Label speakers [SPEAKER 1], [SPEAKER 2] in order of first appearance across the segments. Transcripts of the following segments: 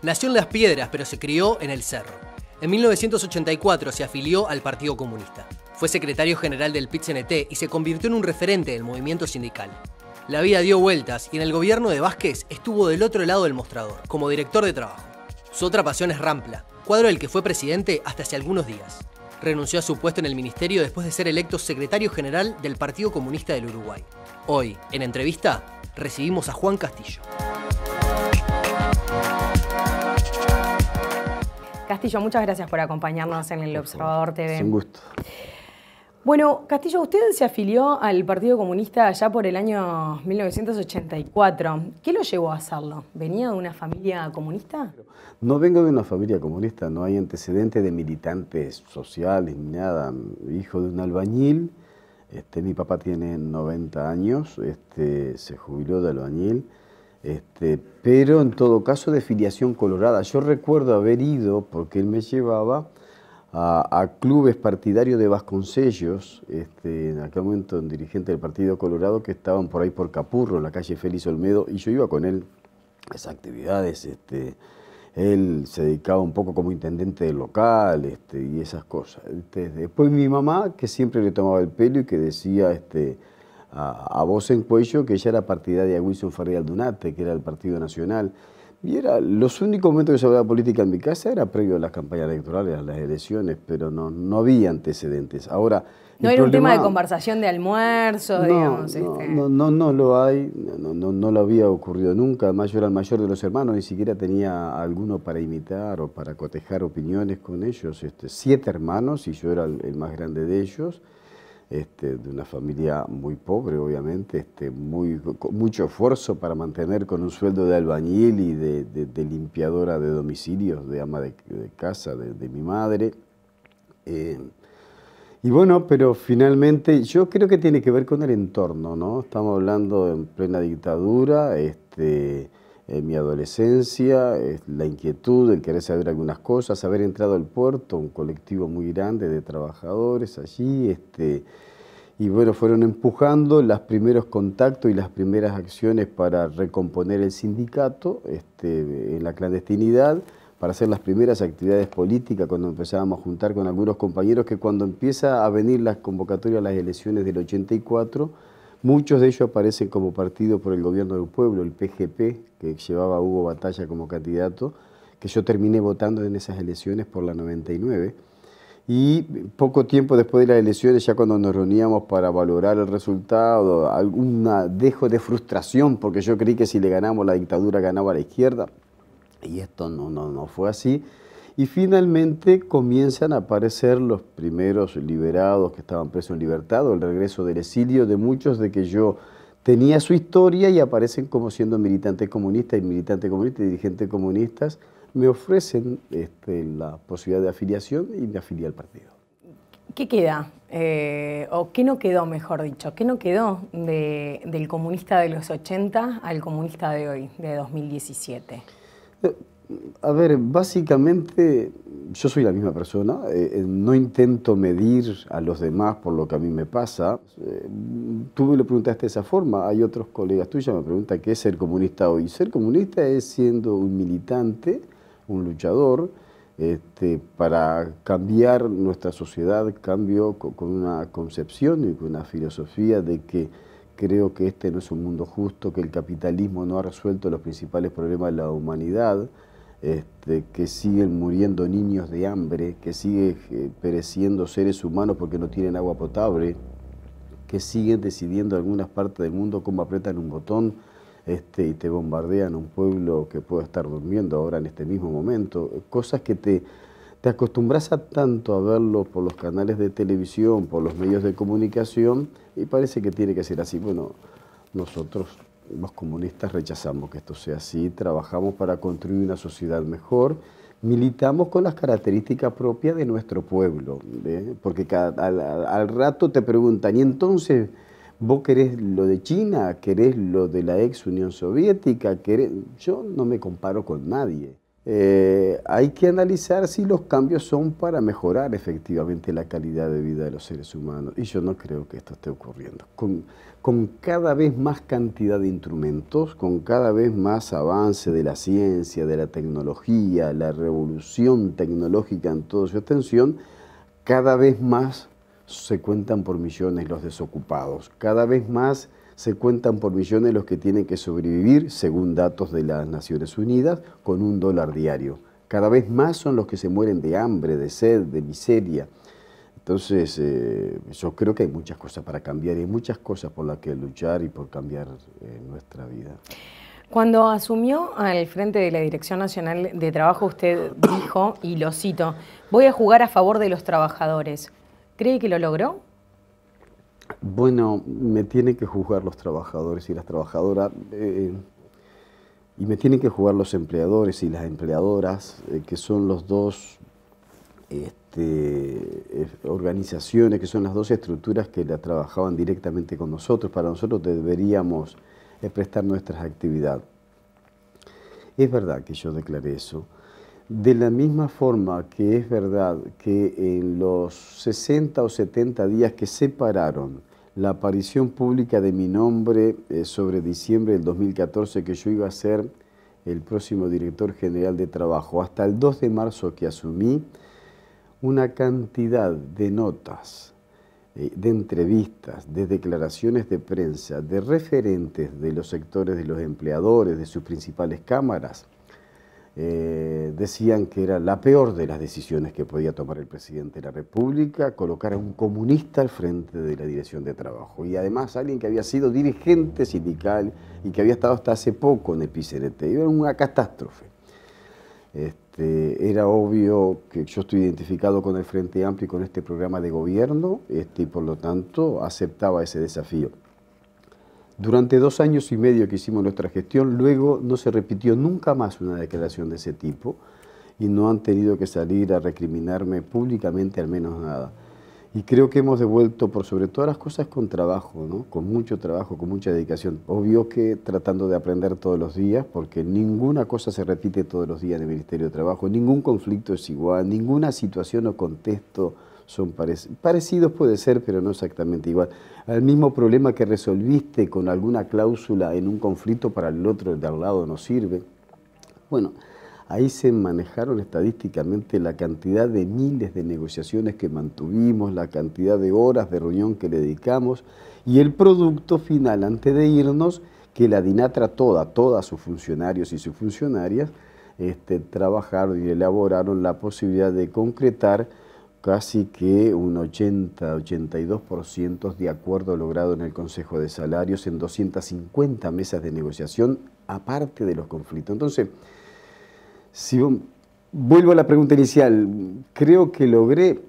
[SPEAKER 1] Nació en Las Piedras, pero se crió en el Cerro. En 1984 se afilió al Partido Comunista. Fue secretario general del pit y se convirtió en un referente del movimiento sindical. La vida dio vueltas y en el gobierno de Vázquez estuvo del otro lado del mostrador, como director de trabajo. Su otra pasión es Rampla, cuadro del que fue presidente hasta hace algunos días renunció a su puesto en el ministerio después de ser electo secretario general del Partido Comunista del Uruguay. Hoy, en entrevista, recibimos a Juan Castillo. Castillo, muchas gracias por acompañarnos en el Observador TV. Un gusto. Bueno, Castillo, usted se afilió al Partido Comunista allá por el año 1984. ¿Qué lo llevó a hacerlo? ¿Venía de una familia comunista?
[SPEAKER 2] No vengo de una familia comunista, no hay antecedentes de militantes sociales ni nada. Hijo de un albañil, este, mi papá tiene 90 años, este, se jubiló de albañil, este, pero en todo caso de filiación colorada. Yo recuerdo haber ido, porque él me llevaba, a, clubes partidarios de Vasconcellos, este, en aquel momento un dirigente del Partido Colorado, que estaban por ahí por Capurro, en la calle Félix Olmedo, y yo iba con él a esas actividades. Este, él se dedicaba un poco como intendente local este, y esas cosas. Este, después mi mamá, que siempre le tomaba el pelo y que decía este, a, voz en cuello que ella era partidaria de Wilson Ferreira Dunate, que era el Partido Nacional. Y era, los únicos momentos que se hablaba política en mi casa era previo a las campañas electorales, a las elecciones, pero no, no había antecedentes. Ahora, no era un tema de
[SPEAKER 1] conversación de almuerzo, no, digamos.
[SPEAKER 2] No, este. no, no, no, lo hay, no, no, lo había ocurrido nunca. Además, yo era el mayor de los hermanos, ni siquiera tenía alguno para imitar o para cotejar opiniones con ellos. Este, siete hermanos y yo era el más grande de ellos. Este, de una familia muy pobre, obviamente, este, muy, con mucho esfuerzo para mantener con un sueldo de albañil y de, limpiadora de domicilios, de ama de, casa, de, mi madre. Eh, y bueno, pero finalmente yo creo que tiene que ver con el entorno, ¿no? Estamos hablando en plena dictadura, este, en mi adolescencia, la inquietud, el querer saber algunas cosas, haber entrado al puerto, un colectivo muy grande de trabajadores allí, este, y bueno, fueron empujando los primeros contactos y las primeras acciones para recomponer el sindicato este, en la clandestinidad, para hacer las primeras actividades políticas, cuando empezábamos a juntar con algunos compañeros que cuando empieza a venir las convocatorias a las elecciones del 84, Muchos de ellos aparecen como partido por el gobierno del pueblo, el PGP, que llevaba a Hugo Batalla como candidato, que yo terminé votando en esas elecciones por la 99. Y poco tiempo después de las elecciones, ya cuando nos reuníamos para valorar el resultado, algún dejo de frustración, porque yo creí que si le ganamos la dictadura ganaba la izquierda, y esto no, no, no fue así. Y finalmente comienzan a aparecer los primeros liberados que estaban presos en libertad o el regreso del exilio de muchos de que yo tenía su historia y aparecen como siendo militantes comunistas y militantes comunistas y dirigentes comunistas. Me ofrecen este, la posibilidad de afiliación y me afilié al partido.
[SPEAKER 1] ¿Qué queda? Eh, ¿O qué no quedó, mejor dicho? ¿Qué no quedó del comunista de los 80 al comunista de hoy, de 2017?
[SPEAKER 2] A ver, básicamente yo soy la misma persona, eh, eh, no intento medir a los demás por lo que a mí me pasa. Eh, tú me lo preguntaste de esa forma, hay otros colegas tuyos que me preguntan qué es ser comunista hoy. Ser comunista es siendo un militante, un luchador, este, para cambiar nuestra sociedad, cambio con una concepción y con una filosofía de que creo que este no es un mundo justo, que el capitalismo no ha resuelto los principales problemas de la humanidad, este, que siguen muriendo niños de hambre, que siguen eh, pereciendo seres humanos porque no tienen agua potable, que siguen decidiendo algunas partes del mundo cómo apretan un botón este, y te bombardean un pueblo que puede estar durmiendo ahora en este mismo momento, cosas que te, te acostumbras a tanto a verlo por los canales de televisión, por los medios de comunicación, y parece que tiene que ser así. Bueno, nosotros los comunistas rechazamos que esto sea así, trabajamos para construir una sociedad mejor, militamos con las características propias de nuestro pueblo, porque al, rato te preguntan, y entonces vos querés lo de China, querés lo de la ex Unión Soviética, querés... yo no me comparo con nadie. Eh, hay que analizar si los cambios son para mejorar efectivamente la calidad de vida de los seres humanos. Y yo no creo que esto esté ocurriendo. Con, con cada vez más cantidad de instrumentos, con cada vez más avance de la ciencia, de la tecnología, la revolución tecnológica en toda su extensión, cada vez más se cuentan por millones los desocupados, cada vez más se cuentan por millones los que tienen que sobrevivir, según datos de las Naciones Unidas, con un dólar diario. Cada vez más son los que se mueren de hambre, de sed, de miseria. Entonces, eh, yo creo que hay muchas cosas para cambiar y hay muchas cosas por las que luchar y por cambiar eh, nuestra vida.
[SPEAKER 1] Cuando asumió al frente de la Dirección Nacional de Trabajo, usted dijo, y lo cito, voy a jugar a favor de los trabajadores. ¿Cree que lo logró?
[SPEAKER 2] Bueno, me tienen que juzgar los trabajadores y las trabajadoras, eh, y me tienen que juzgar los empleadores y las empleadoras, eh, que son los dos este, eh, organizaciones, que son las dos estructuras que la trabajaban directamente con nosotros. Para nosotros deberíamos prestar nuestras actividades. Es verdad que yo declaré eso. De la misma forma que es verdad que en los 60 o 70 días que separaron la aparición pública de mi nombre eh, sobre diciembre del 2014, que yo iba a ser el próximo director general de trabajo, hasta el 2 de marzo que asumí, una cantidad de notas, eh, de entrevistas, de declaraciones de prensa, de referentes de los sectores de los empleadores, de sus principales cámaras, eh, decían que era la peor de las decisiones que podía tomar el presidente de la República, colocar a un comunista al frente de la dirección de trabajo. Y además alguien que había sido dirigente sindical y que había estado hasta hace poco en el PCNT. Era una catástrofe. Este, era obvio que yo estoy identificado con el Frente Amplio y con este programa de gobierno este, y por lo tanto aceptaba ese desafío. Durante dos años y medio que hicimos nuestra gestión, luego no se repitió nunca más una declaración de ese tipo y no han tenido que salir a recriminarme públicamente al menos nada. Y creo que hemos devuelto, por sobre todas las cosas, con trabajo, ¿no? con mucho trabajo, con mucha dedicación. Obvio que tratando de aprender todos los días, porque ninguna cosa se repite todos los días en el Ministerio de Trabajo, ningún conflicto es igual, ninguna situación o contexto son parecidos, puede ser, pero no exactamente igual. El mismo problema que resolviste con alguna cláusula en un conflicto para el otro de al lado no sirve. Bueno, ahí se manejaron estadísticamente la cantidad de miles de negociaciones que mantuvimos, la cantidad de horas de reunión que le dedicamos y el producto final antes de irnos que la Dinatra toda, todas sus funcionarios y sus funcionarias este, trabajaron y elaboraron la posibilidad de concretar casi que un 80-82% de acuerdo logrado en el Consejo de Salarios en 250 mesas de negociación, aparte de los conflictos. Entonces, si vuelvo a la pregunta inicial, creo que logré,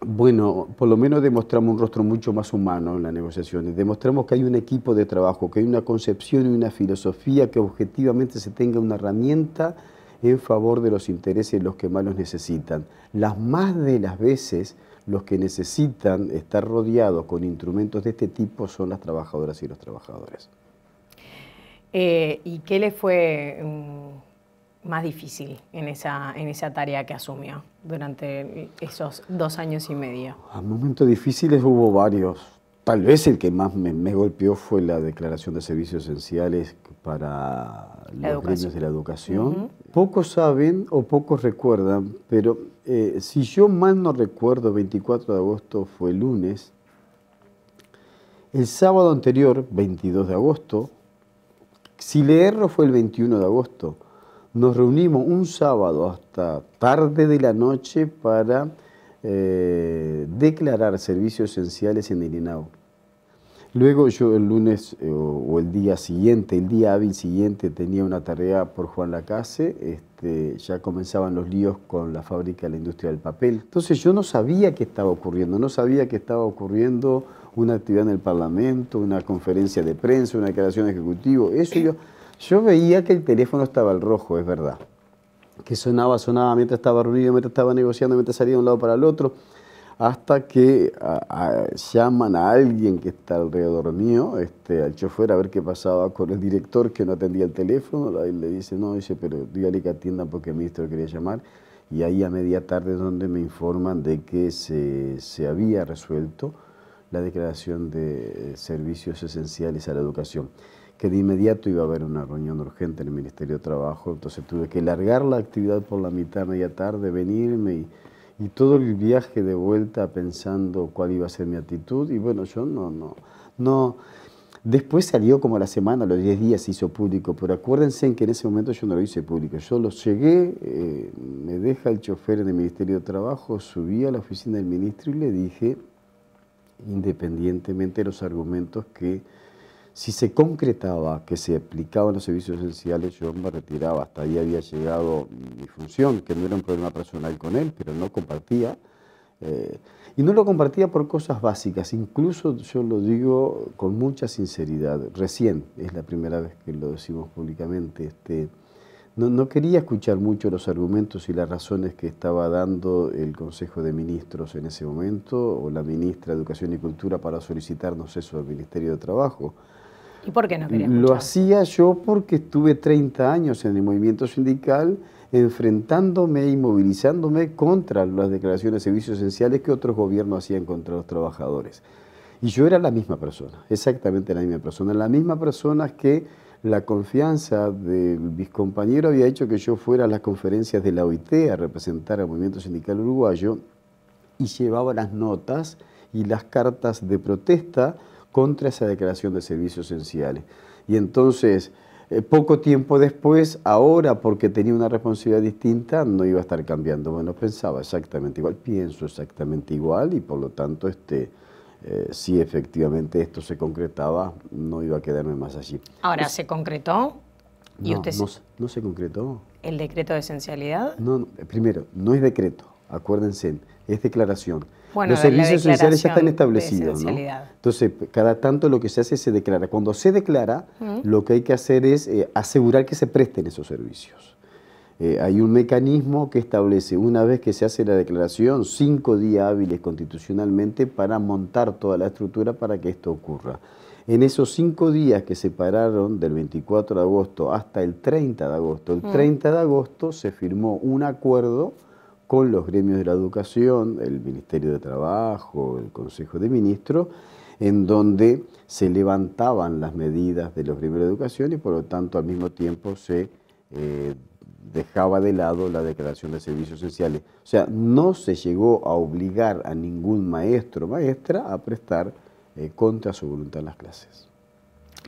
[SPEAKER 2] bueno, por lo menos demostramos un rostro mucho más humano en las negociaciones, demostramos que hay un equipo de trabajo, que hay una concepción y una filosofía, que objetivamente se tenga una herramienta en favor de los intereses de los que más los necesitan. Las más de las veces los que necesitan estar rodeados con instrumentos de este tipo son las trabajadoras y los trabajadores.
[SPEAKER 1] Eh, ¿Y qué le fue mm, más difícil en esa, en esa tarea que asumió durante esos dos años y medio?
[SPEAKER 2] A momentos difíciles hubo varios Tal vez el que más me, golpeó fue la declaración de servicios esenciales para los niños de la educación. Pocos saben o pocos recuerdan, pero eh, si yo mal no recuerdo, 24 de agosto fue el lunes, el sábado anterior, 22 de agosto, si le erro fue el 21 de agosto, nos reunimos un sábado hasta tarde de la noche para eh, declarar servicios esenciales en el Luego yo el lunes eh, o, el día siguiente, el día hábil siguiente, tenía una tarea por Juan Lacase, este, ya comenzaban los líos con la fábrica de la industria del papel. Entonces yo no sabía qué estaba ocurriendo, no sabía que estaba ocurriendo una actividad en el Parlamento, una conferencia de prensa, una declaración ejecutiva. ejecutivo, eso yo... Yo veía que el teléfono estaba al rojo, es verdad, que sonaba, sonaba mientras estaba reunido, mientras estaba negociando, mientras salía de un lado para el otro hasta que llaman a alguien que está alrededor mío, este, al chofer, a ver qué pasaba con el director que no atendía el teléfono. y le dice, no, dice, pero dígale que atienda porque el ministro quería llamar. Y ahí a media tarde es donde me informan de que se, se había resuelto la declaración de eh, servicios esenciales a la educación, que de inmediato iba a haber una reunión urgente en el Ministerio de Trabajo, entonces tuve que largar la actividad por la mitad, media tarde, venirme y y todo el viaje de vuelta pensando cuál iba a ser mi actitud y bueno, yo no, no, no. Después salió como la semana, los 10 días se hizo público, pero acuérdense que en ese momento yo no lo hice público. Yo lo llegué, eh, me deja el chofer en el Ministerio de Trabajo, subí a la oficina del ministro y le dije, independientemente de los argumentos que si se concretaba que se aplicaban los servicios esenciales, yo me retiraba. Hasta ahí había llegado mi función, que no era un problema personal con él, pero no compartía. Eh, y no lo compartía por cosas básicas, incluso yo lo digo con mucha sinceridad, recién es la primera vez que lo decimos públicamente, este, no, no, quería escuchar mucho los argumentos y las razones que estaba dando el Consejo de Ministros en ese momento o la ministra de Educación y Cultura para solicitarnos eso al Ministerio de Trabajo.
[SPEAKER 1] ¿Y por qué no quería Lo
[SPEAKER 2] hacía yo porque estuve 30 años en el movimiento sindical enfrentándome y movilizándome contra las declaraciones de servicios esenciales que otros gobiernos hacían contra los trabajadores. Y yo era la misma persona, exactamente la misma persona, la misma persona que la confianza de mis compañeros había hecho que yo fuera a las conferencias de la OIT a representar al movimiento sindical uruguayo y llevaba las notas y las cartas de protesta contra esa declaración de servicios esenciales. Y entonces, eh, poco tiempo después, ahora porque tenía una responsabilidad distinta, no iba a estar cambiando. Bueno, pensaba exactamente igual, pienso exactamente igual y por lo tanto, este, eh, si efectivamente esto se concretaba, no iba a quedarme más allí.
[SPEAKER 1] Ahora, ¿se concretó? no,
[SPEAKER 2] no, se concretó.
[SPEAKER 1] ¿El decreto de esencialidad?
[SPEAKER 2] no, eh, primero, no es decreto, acuérdense, es declaración los servicios sociales ya están establecidos. Entonces, cada tanto lo que se hace es se declara. Cuando se declara, lo que hay que hacer es eh, asegurar que se presten esos servicios. Eh, hay un mecanismo que establece, una vez que se hace la declaración, cinco días hábiles constitucionalmente para montar toda la estructura para que esto ocurra. En esos cinco días que se pararon, del 24 de agosto hasta el 30 de agosto, el 30 de agosto se firmó un acuerdo con los gremios de la educación, el Ministerio de Trabajo, el Consejo de Ministros, en donde se levantaban las medidas de los gremios de educación y por lo tanto al mismo tiempo se eh, dejaba de lado la declaración de servicios sociales. O sea, no se llegó a obligar a ningún maestro o maestra a prestar eh, contra su voluntad las clases.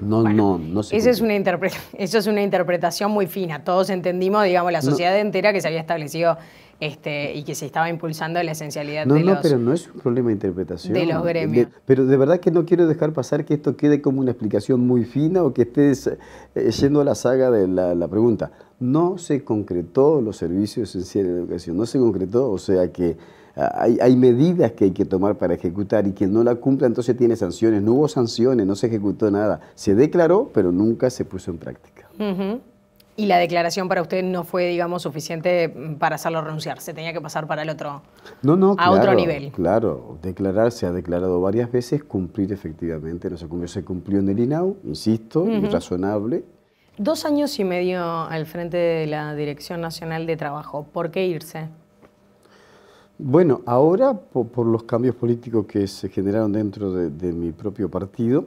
[SPEAKER 2] No, no, no esa es, una
[SPEAKER 1] eso es una interpretación muy fina. Todos entendimos, digamos, la sociedad entera que se había establecido este, y que se estaba impulsando la esencialidad de no, los... No, pero no
[SPEAKER 2] es un problema de interpretación. De los gremios. pero de verdad que no quiero dejar pasar que esto quede como una explicación muy fina o que estés eh, yendo a la saga de la, pregunta. No se concretó los servicios esenciales de educación, no se concretó, o sea que... Ah, hay, medidas que hay que tomar para ejecutar y quien no la cumpla entonces tiene sanciones. No hubo sanciones, no se ejecutó nada. Se declaró, pero nunca se puso en práctica.
[SPEAKER 1] Y la declaración para usted no fue, digamos, suficiente mm, para hacerlo renunciar. Se tenía que pasar para el otro.
[SPEAKER 2] No, no, a otro nivel. Claro, declarar se ha declarado varias veces, cumplir efectivamente no se cumplió. Se cumplió en el INAU, insisto, razonable.
[SPEAKER 1] Dos años y medio al frente de la Dirección Nacional de Trabajo. ¿Por qué irse?
[SPEAKER 2] Bueno, ahora por, los cambios políticos que se generaron dentro de mi propio partido,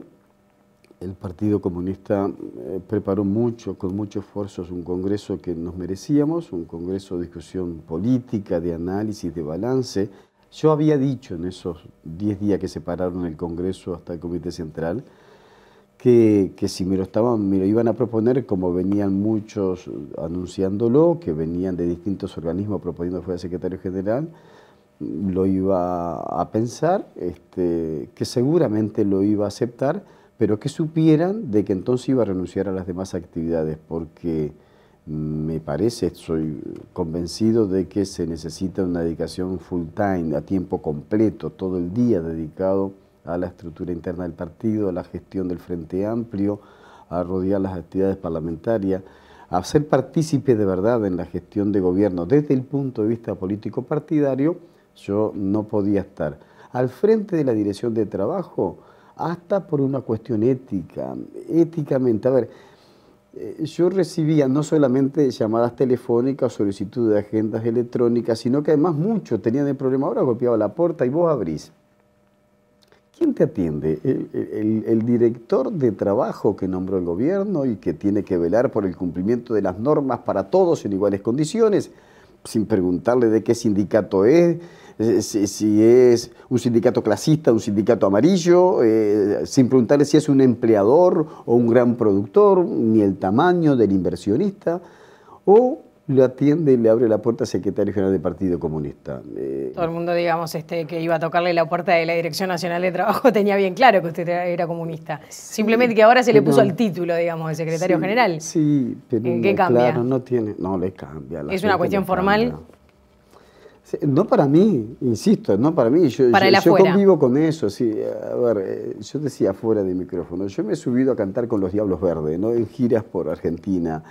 [SPEAKER 2] el Partido Comunista eh, preparó mucho, con mucho esfuerzo, un congreso que nos merecíamos, un congreso de discusión política, de análisis, de balance. Yo había dicho en esos 10 días que separaron el congreso hasta el Comité Central que, si me lo, estaban, me lo iban a proponer, como venían muchos anunciándolo, que venían de distintos organismos proponiendo fuera secretario general, lo iba a pensar, este, que seguramente lo iba a aceptar pero que supieran de que entonces iba a renunciar a las demás actividades, porque me parece, estoy convencido de que se necesita una dedicación full time, a tiempo completo, todo el día dedicado a la estructura interna del partido, a la gestión del Frente Amplio, a rodear las actividades parlamentarias, a ser partícipe de verdad en la gestión de gobierno. Desde el punto de vista político partidario, yo no podía estar. Al frente de la dirección de trabajo, hasta por una cuestión ética, éticamente. A ver, eh, yo recibía no solamente llamadas telefónicas, solicitudes de agendas electrónicas, sino que además muchos tenían el problema. Ahora golpeaba la puerta y vos abrís. ¿Quién te atiende? el, director de trabajo que nombró el gobierno y que tiene que velar por el cumplimiento de las normas para todos en iguales condiciones sin preguntarle de qué sindicato es, eh, si, es un sindicato clasista, un sindicato amarillo, eh, sin preguntarle si es un empleador o un gran productor, ni el tamaño del inversionista, o lo atiende y le abre la puerta al secretario general del Partido Comunista. Eh, Todo
[SPEAKER 1] el mundo, digamos, este, que iba a tocarle la puerta de la Dirección Nacional de Trabajo tenía bien claro que usted era comunista. Simplemente que ahora se le puso el título, digamos, de secretario general.
[SPEAKER 2] Sí, pero ¿En qué cambia? Claro, no tiene, no le cambia. ¿Es una cuestión formal? No para mí, insisto, no para mí. Yo, el yo, yo convivo con eso. Sí. A ver, eh, yo decía fuera de micrófono, yo me he subido a cantar con los Diablos Verdes, ¿no? en giras por Argentina.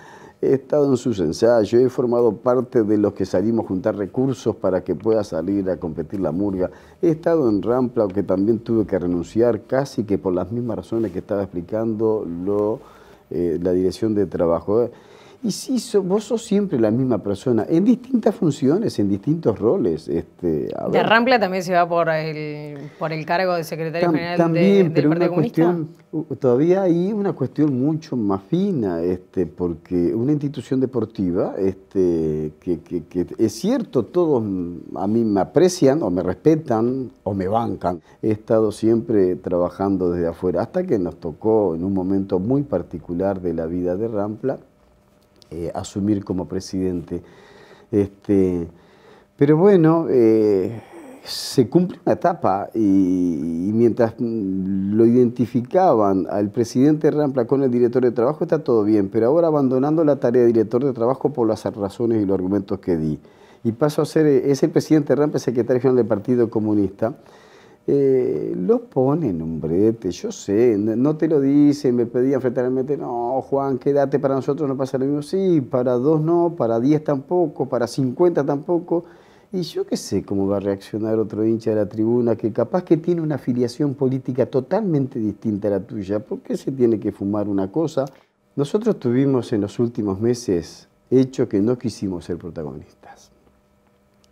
[SPEAKER 2] He estado en sus ensayos, he formado parte de los que salimos a juntar recursos para que pueda salir a competir la murga. He estado en Rampla, aunque también tuve que renunciar casi que por las mismas razones que estaba explicando lo, eh, la dirección de trabajo. Y sí, vos sos siempre la misma persona, en distintas funciones, en distintos roles. Este, De
[SPEAKER 1] Rampla también se va por el, por el cargo de secretario general de, del Partido
[SPEAKER 2] Todavía hay una cuestión mucho más fina, este, porque una institución deportiva, este, que, que es cierto, todos a mí me aprecian o me respetan o me bancan. He estado siempre trabajando desde afuera, hasta que nos tocó en un momento muy particular de la vida de Rampla eh, asumir como presidente. Este, pero bueno, eh, se cumple una etapa y, mientras lo identificaban al presidente Rampla con el director de trabajo está todo bien, pero ahora abandonando la tarea de director de trabajo por las razones y los argumentos que di. Y paso a ser, eh, es el presidente Rampla secretario general del Partido Comunista. Eh, lo ponen en yo sé, no te lo dicen, me pedían fraternalmente, no, Juan, quédate, para nosotros no pasa lo mismo, sí, para dos no, para diez tampoco, para cincuenta tampoco, y yo qué sé cómo va a reaccionar otro hincha de la tribuna que capaz que tiene una afiliación política totalmente distinta a la tuya, ¿por qué se tiene que fumar una cosa? Nosotros tuvimos en los últimos meses hecho que no quisimos ser protagonistas.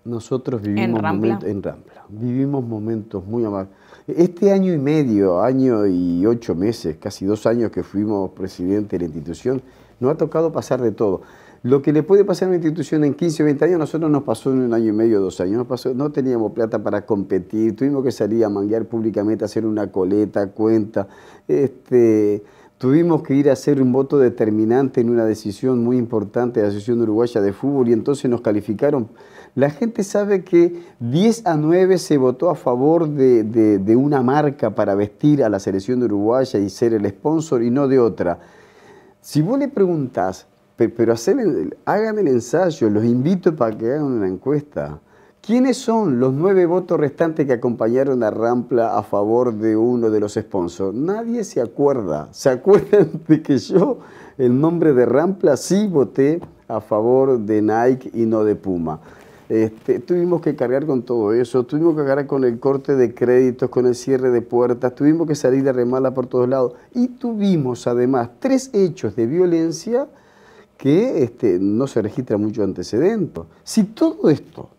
[SPEAKER 2] Nosotros vivimos en momento en Vivimos momentos muy amables. Este año y medio, año y ocho meses, casi dos años que fuimos presidente de la institución, nos ha tocado pasar de todo. Lo que le puede pasar a una institución en 15 o 20 años, nosotros nos pasó en un año y medio, dos años. no teníamos plata para competir, tuvimos que salir a manguear públicamente, hacer una coleta, cuenta. Este, tuvimos que ir a hacer un voto determinante en una decisión muy importante de la Asociación Uruguaya de Fútbol y entonces nos calificaron la gente sabe que 10 a 9 se votó a favor de, una marca para vestir a la selección de Uruguaya y ser el sponsor y no de otra. Si vos le preguntás, pero hagan el ensayo, los invito para que hagan una encuesta. ¿Quiénes son los nueve votos restantes que acompañaron a Rampla a favor de uno de los sponsors? Nadie se acuerda. ¿Se acuerdan de que yo, el nombre de Rampla, sí voté a favor de Nike y no de Puma? Este, tuvimos que cargar con todo eso, tuvimos que cargar con el corte de créditos, con el cierre de puertas, tuvimos que salir de remala por todos lados y tuvimos además tres hechos de violencia que este, no se registra mucho antecedente. Si todo esto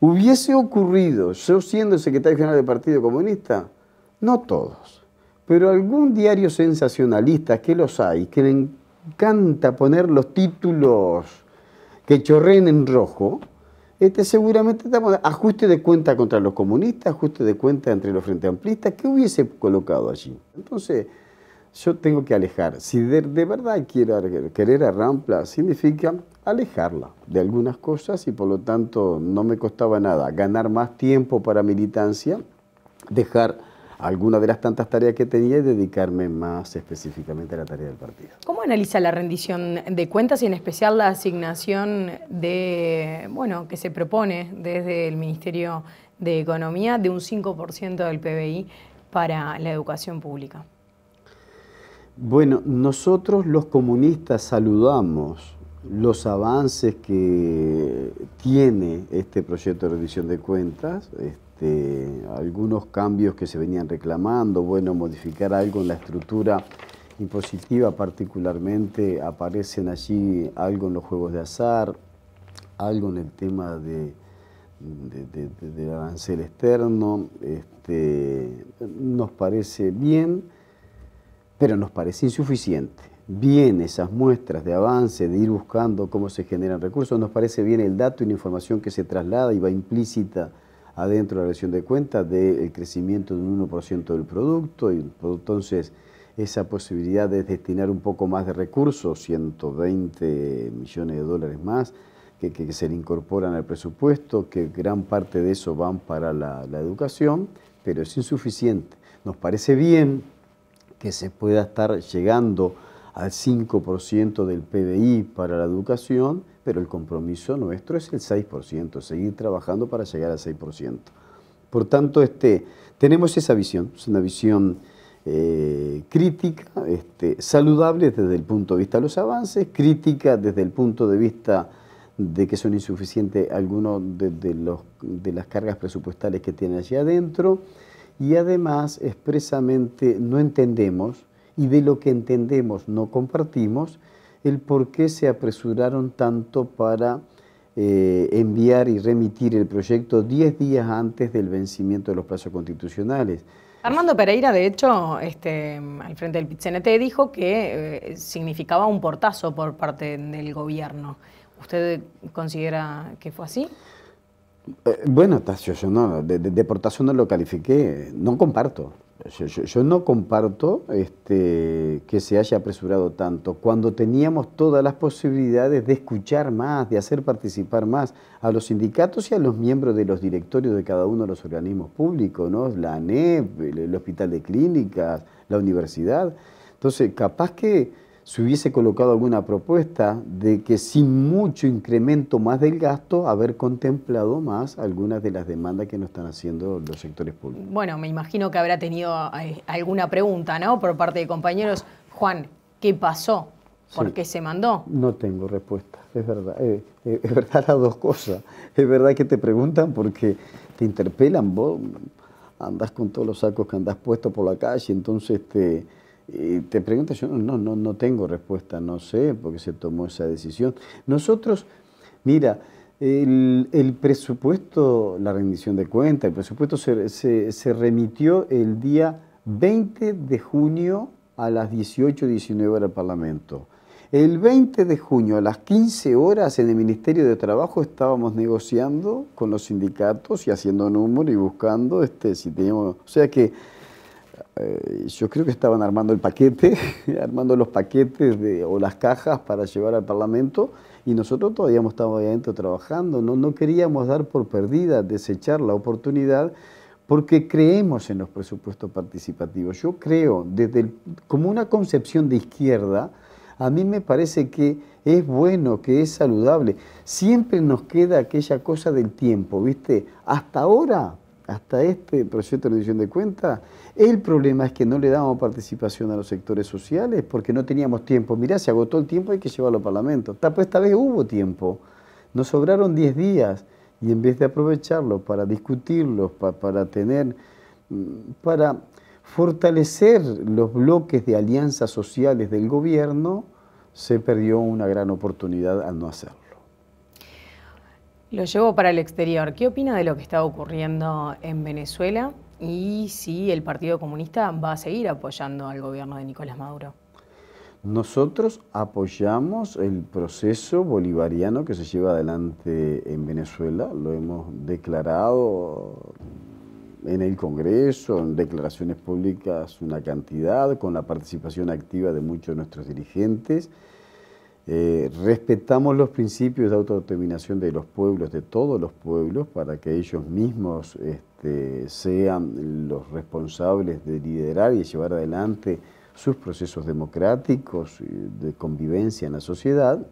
[SPEAKER 2] hubiese ocurrido yo siendo el secretario general del Partido Comunista, no todos, pero algún diario sensacionalista que los hay, que le encanta poner los títulos que chorreen en rojo, este seguramente estamos ajuste de cuenta contra los comunistas, ajuste de cuenta entre los frente amplistas, ¿qué hubiese colocado allí? Entonces, yo tengo que alejar. Si de, de verdad quiero querer a Rampla, significa alejarla de algunas cosas y por lo tanto no me costaba nada ganar más tiempo para militancia, dejar alguna de las tantas tareas que tenía y dedicarme más específicamente a la tarea del partido.
[SPEAKER 1] ¿Cómo analiza la rendición de cuentas y en especial la asignación de, bueno, que se propone desde el Ministerio de Economía de un 5% del PBI para la educación pública?
[SPEAKER 2] Bueno, nosotros los comunistas saludamos los avances que tiene este proyecto de rendición de cuentas, este, algunos cambios que se venían reclamando, bueno, modificar algo en la estructura impositiva particularmente, aparecen allí algo en los juegos de azar, algo en el tema de, del arancel externo, este, nos parece bien, pero nos parece insuficiente. Bien esas muestras de avance, de ir buscando cómo se generan recursos, nos parece bien el dato y la información que se traslada y va implícita adentro de la versión de cuentas, del crecimiento de un 1% del producto y entonces esa posibilidad de destinar un poco más de recursos, 120 millones de dólares más, que, se le incorporan al presupuesto, que gran parte de eso van para la, la educación, pero es insuficiente. Nos parece bien que se pueda estar llegando al 5% del PBI para la educación, pero el compromiso nuestro es el 6%, seguir trabajando para llegar al 6%. Por tanto, este, tenemos esa visión, es una visión eh, crítica, este, saludable desde el punto de vista de los avances, crítica desde el punto de vista de que son insuficientes algunos de, las cargas presupuestales que tiene allí adentro, y además expresamente no entendemos, y de lo que entendemos no compartimos, el por qué se apresuraron tanto para eh, enviar y remitir el proyecto 10 días antes del vencimiento de los plazos constitucionales.
[SPEAKER 1] Armando Pereira, de hecho, este, al frente del pit dijo que eh, significaba un portazo por parte del gobierno. ¿Usted considera que fue así?
[SPEAKER 2] Eh, bueno, Tacio, yo no, de, de portazo no lo califiqué, no comparto. Yo, no comparto este, que se haya apresurado tanto, cuando teníamos todas las posibilidades de escuchar más, de hacer participar más a los sindicatos y a los miembros de los directorios de cada uno de los organismos públicos, la ANEP, el Hospital de Clínicas, la universidad. Entonces, capaz que se hubiese colocado alguna propuesta de que sin mucho incremento más del gasto, haber contemplado más algunas de las demandas que nos están haciendo los sectores públicos.
[SPEAKER 1] Bueno, me imagino que habrá tenido eh, alguna pregunta, ¿no? Por parte de compañeros. Juan, ¿qué pasó? ¿Por qué se mandó?
[SPEAKER 2] No tengo respuesta, es verdad. Eh, eh, es verdad las dos cosas. Es verdad que te preguntan porque te interpelan, vos andás con todos los sacos que andás puesto por la calle, entonces te este, eh, te preguntas, yo no, no, no tengo respuesta, no sé por qué se tomó esa decisión. Nosotros, mira, el, presupuesto, la rendición de cuentas, el presupuesto se, se, remitió el día 20 de junio a las 18, 19 horas al Parlamento. El 20 de junio a las 15 horas en el Ministerio de Trabajo estábamos negociando con los sindicatos y haciendo número y buscando este, si teníamos... O sea que eh, yo creo que estaban armando el paquete, armando los paquetes o las cajas para llevar al Parlamento y nosotros todavía estábamos adentro trabajando, no, no queríamos dar por perdida, desechar la oportunidad porque creemos en los presupuestos participativos. Yo creo, desde como una concepción de izquierda, a mí me parece que es bueno, que es saludable. Siempre nos queda aquella cosa del tiempo, ¿viste? Hasta ahora hasta este proyecto de revisión de cuentas, el problema es que no le dábamos participación a los sectores sociales porque no teníamos tiempo. Mirá, se agotó el tiempo, hay que llevarlo al Parlamento. Pues, esta vez hubo tiempo, nos sobraron 10 días y en vez de aprovecharlo para discutirlos, para, tener, mm, para fortalecer los bloques de alianzas sociales del gobierno, se perdió una gran oportunidad al no hacerlo.
[SPEAKER 1] Lo llevo para el exterior. ¿Qué opina de lo que está ocurriendo en Venezuela y si el Partido Comunista va a seguir apoyando al gobierno de Nicolás Maduro?
[SPEAKER 2] Nosotros apoyamos el proceso bolivariano que se lleva adelante en Venezuela, lo hemos declarado en el Congreso, en declaraciones públicas, una cantidad, con la participación activa de muchos de nuestros dirigentes. Eh, respetamos los principios de autodeterminación de los pueblos, de todos los pueblos, para que ellos mismos este, sean los responsables de liderar y llevar adelante sus procesos democráticos eh, de convivencia en la sociedad.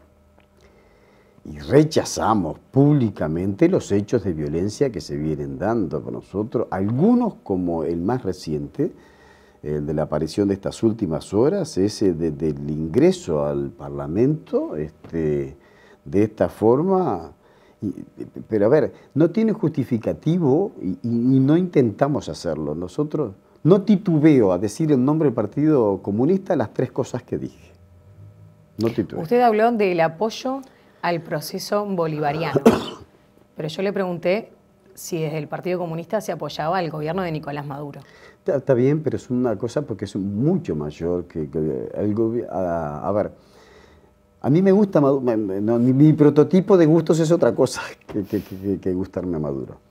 [SPEAKER 2] Y rechazamos públicamente los hechos de violencia que se vienen dando con nosotros, algunos como el más reciente, el de la aparición de estas últimas horas, ese eh, del ingreso al Parlamento este, de esta forma. pero a ver, no tiene justificativo y, no intentamos hacerlo. Nosotros no titubeo a decir en nombre del Partido Comunista las tres cosas que dije. No titubeo. Usted
[SPEAKER 1] habló del apoyo al proceso bolivariano, pero yo le pregunté si desde el Partido Comunista se apoyaba al gobierno de Nicolás Maduro.
[SPEAKER 2] Está, bien, pero es una cosa porque es mucho mayor que, el gobierno. A, ver, a mí me gusta Maduro, no, mi, prototipo de gustos es otra cosa que gustarme a Maduro.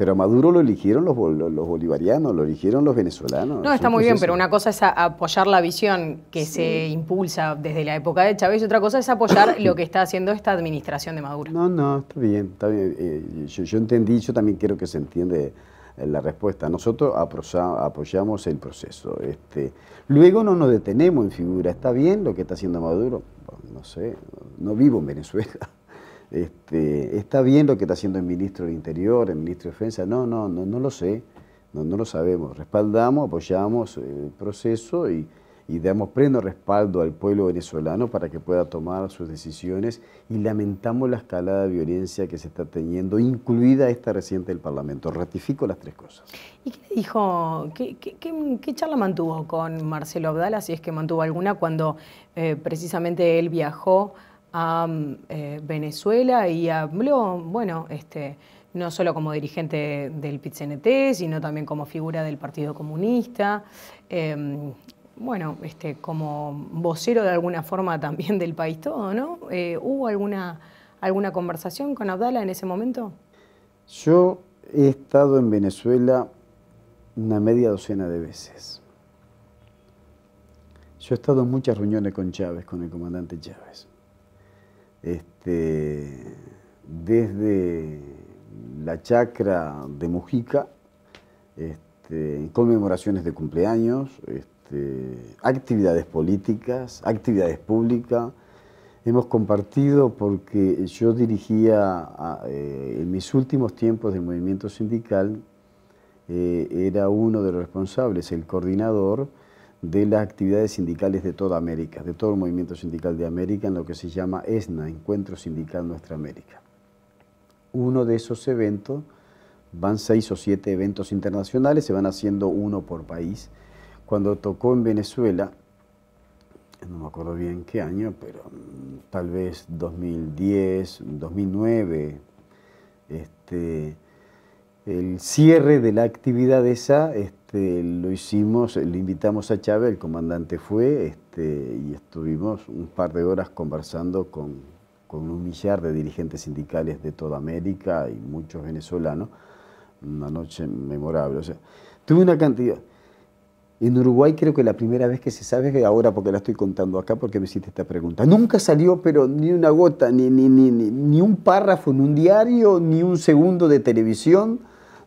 [SPEAKER 2] Pero a Maduro lo eligieron los, bolivarianos, lo eligieron los venezolanos. No, está muy bien, pero
[SPEAKER 1] una cosa es apoyar la visión que se impulsa desde la época de Chávez y otra cosa es apoyar lo que está haciendo esta administración de Maduro. No,
[SPEAKER 2] no, está bien, está bien. Eh, yo, entendí, yo también quiero que se entiende eh, la respuesta. Nosotros apoyamos el proceso. Este, luego no nos detenemos en figura. ¿Está bien lo que está haciendo Maduro? no sé, no vivo en Venezuela. Este, ¿Está bien lo que está haciendo el ministro del Interior, el ministro de Defensa? No, no, no, lo sé, no, lo sabemos. Respaldamos, apoyamos eh, el proceso y, damos pleno respaldo al pueblo venezolano para que pueda tomar sus decisiones y lamentamos la escalada de violencia que se está teniendo, incluida esta reciente del Parlamento. Ratifico las tres cosas.
[SPEAKER 1] ¿Y qué dijo, qué, charla mantuvo con Marcelo Abdala, si es que mantuvo alguna, cuando eh, precisamente él viajó? a mm, eh, Venezuela y habló, bueno, este, no solo como dirigente del PIT-CNT sino también como figura del Partido Comunista, em, bueno, este, como vocero de alguna forma también del país todo, ¿no? Eh, ¿Hubo alguna, alguna conversación con Abdala en ese momento?
[SPEAKER 2] Yo he estado en Venezuela una media docena de veces. Yo he estado en muchas reuniones con Chávez, con el comandante Chávez. Este, desde la chacra de Mujica, este, conmemoraciones de cumpleaños, este, actividades políticas, actividades públicas. Hemos compartido porque yo dirigía eh, en mis últimos tiempos del movimiento sindical, eh, era uno de los responsables, el coordinador de las actividades sindicales de toda América, de todo el movimiento sindical de América, en lo que se llama ESNA, Encuentro Sindical Nuestra América. Uno de esos eventos, van seis o siete eventos internacionales, se van haciendo uno por país. Cuando tocó en Venezuela, no me acuerdo bien qué año, pero mm, tal vez 2010, 2009, este, el cierre de la actividad esa... Este, lo hicimos, le invitamos a Chávez, el comandante fue, este, y estuvimos un par de horas conversando con, con un millar de dirigentes sindicales de toda América y muchos venezolanos, una noche memorable. O sea, tuve una cantidad. En Uruguay creo que la primera vez que se sabe ahora porque la estoy contando acá porque me hiciste esta pregunta. Nunca salió, pero ni una gota, ni, ni, ni, ni un párrafo en un diario, ni un segundo de televisión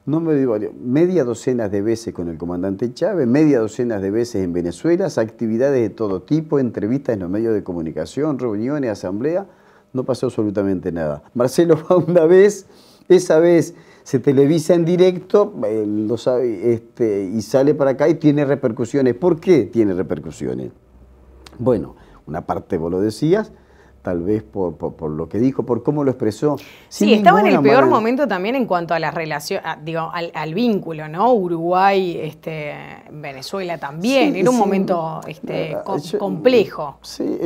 [SPEAKER 2] no me digo, media docena de veces con el comandante Chávez, media docena de veces en Venezuela, actividades de todo tipo, entrevistas en los medios de comunicación, reuniones, asamblea, no pasó absolutamente nada. Marcelo va una vez, esa vez se televisa en directo lo sabe, este, y sale para acá y tiene repercusiones. ¿Por qué tiene repercusiones? Bueno, una parte vos lo decías, tal vez por, por, lo que dijo, por cómo lo expresó. sí, estaba en el peor
[SPEAKER 1] momento también en cuanto a la relación, digo, al, vínculo, ¿no? Uruguay, este, Venezuela también, era un momento este, eh, complejo.
[SPEAKER 2] Sí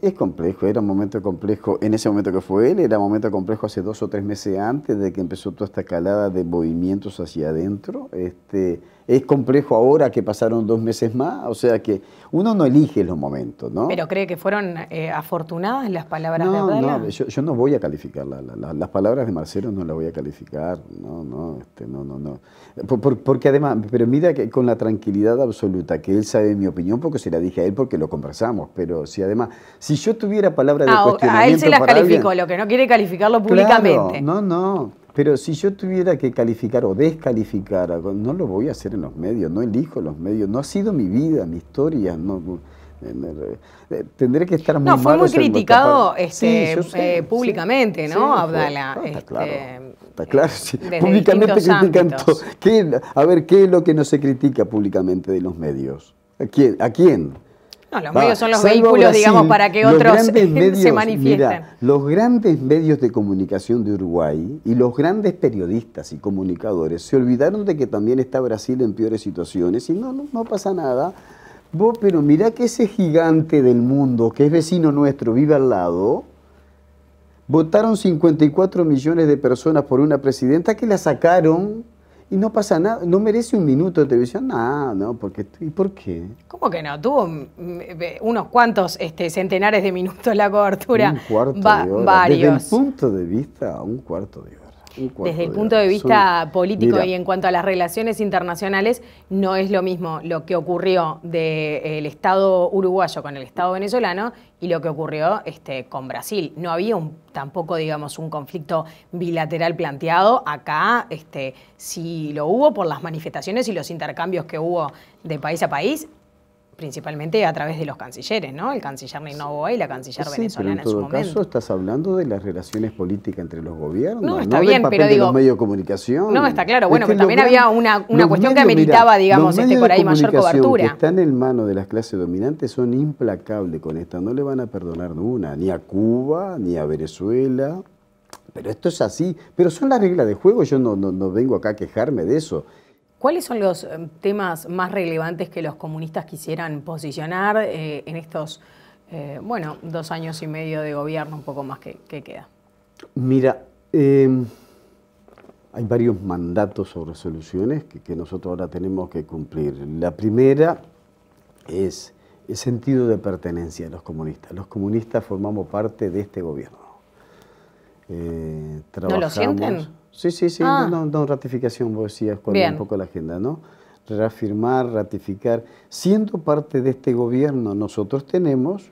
[SPEAKER 2] es, complejo, era un momento complejo en ese momento que fue él, era un momento complejo hace dos o tres meses antes de que empezó toda esta calada de movimientos hacia adentro. Este, es complejo ahora que pasaron dos meses más, o sea que uno no elige los momentos, ¿no? Pero
[SPEAKER 1] cree que fueron eh, afortunadas las palabras de Abdala. No,
[SPEAKER 2] yo, yo no voy a calificar, las palabras de Marcelo no las voy a calificar, no, no, este, no, no, no. porque además, pero mira que con la tranquilidad absoluta que él sabe mi opinión porque se la dije a él porque lo conversamos, pero si además, si yo tuviera palabras de ah, A él se las calificó,
[SPEAKER 1] lo que no quiere calificarlo públicamente.
[SPEAKER 2] Claro, no, no, pero si yo tuviera que calificar o descalificar, no lo voy a hacer en los medios, no elijo los medios, no ha sido mi vida, mi historia, no, eh, tendré que estar muy No, fue muy criticado este, eh, públicamente, ¿no, Abdala? está este, claro, está eh, claro Públicamente critican todo. a ver, ¿qué es lo que no se critica públicamente de los medios? ¿A quién? ¿A quién?
[SPEAKER 1] No, los medios son los vehículos, digamos, para que otros se manifiesten.
[SPEAKER 2] los grandes medios de comunicación de Uruguay y los grandes periodistas y comunicadores se olvidaron de que también está Brasil en peores situaciones y no, no, no pasa nada. Vos, pero mirá que ese gigante del mundo, que es vecino nuestro, vive al lado, votaron 54 millones de personas por una presidenta que la sacaron y no pasa nada, no merece un minuto de televisión, nada, no, porque, ¿y por qué?
[SPEAKER 1] ¿Cómo que no? Tuvo mm, eh, unos cuantos este, centenares de minutos la cobertura. Un cuarto de Varios. Desde
[SPEAKER 2] punto de vista, un cuarto de desde el punto de vista político y en
[SPEAKER 1] cuanto a las relaciones internacionales, no es lo mismo lo que ocurrió del eh, Estado uruguayo con el Estado venezolano y lo que ocurrió este, con Brasil. No había un, tampoco, digamos, un conflicto bilateral planteado. Acá este, si lo hubo por las manifestaciones y los intercambios que hubo de país a país principalmente a través de los cancilleres, ¿no? El canciller Boa y la canciller venezolana pero en, todo su caso
[SPEAKER 2] estás hablando de las relaciones políticas entre los gobiernos, no, está bien, del pero los medios de comunicación. No, está claro. Bueno, pero también había una, una cuestión que ameritaba, digamos, este, por ahí mayor cobertura. que están en manos de las clases dominantes son implacables con esta. No le van a perdonar una, ni a Cuba, ni a Venezuela. Pero esto es así. Pero son las reglas de juego. Yo no, no, no vengo acá a quejarme de eso.
[SPEAKER 1] ¿Cuáles son los em, temas más relevantes que los comunistas quisieran posicionar eh, en estos, eh, bueno, dos años y medio de gobierno, un poco más que, queda?
[SPEAKER 2] Mira, em, hay varios mandatos o resoluciones que, que, nosotros ahora tenemos que cumplir. La primera es el sentido de pertenencia de los comunistas. Los comunistas formamos parte de este gobierno. Eh, ¿No lo sienten? Sí, sí, sí, ah. no, ratificación, vos decías con un poco la agenda, ¿no? Reafirmar, ratificar. Siendo parte de este gobierno, nosotros tenemos,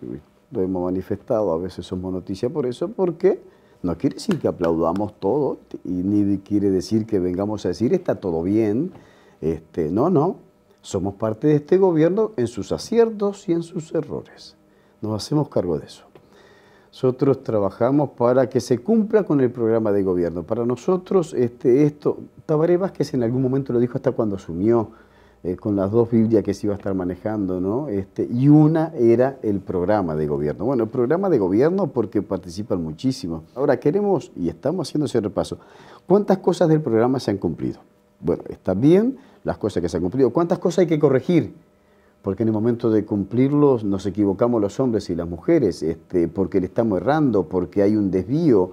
[SPEAKER 2] lo hemos manifestado, a veces somos noticia por eso, porque no quiere decir que aplaudamos todo, y ni quiere decir que vengamos a decir está todo bien. Este, no, no. Somos parte de este gobierno en sus aciertos y en sus errores. Nos hacemos cargo de eso nosotros trabajamos para que se cumpla con el programa de gobierno. Para nosotros, este, esto, Tabaré Vázquez en algún momento lo dijo hasta cuando asumió, eh, con las dos Biblias que se iba a estar manejando, ¿no? Este, y una era el programa de gobierno. Bueno, el programa de gobierno porque participan muchísimo. Ahora queremos, y estamos haciendo ese repaso, ¿cuántas cosas del programa se han cumplido? Bueno, están bien las cosas que se han cumplido. ¿Cuántas cosas hay que corregir? porque en el momento de cumplirlos nos equivocamos los hombres y las mujeres, este, porque le estamos errando, porque hay un desvío.